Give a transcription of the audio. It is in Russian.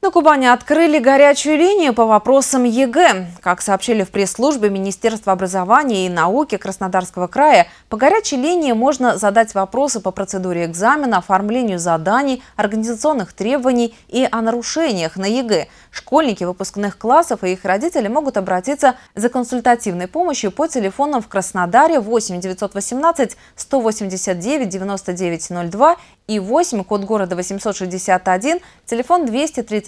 На Кубани открыли горячую линию по вопросам ЕГЭ. Как сообщили в пресс-службе Министерства образования и науки Краснодарского края, по горячей линии можно задать вопросы по процедуре экзамена, оформлению заданий, организационных требований и о нарушениях на ЕГЭ. Школьники выпускных классов и их родители могут обратиться за консультативной помощью по телефонам в Краснодаре 8 918 189 9902 и 8, код города 861, телефон 230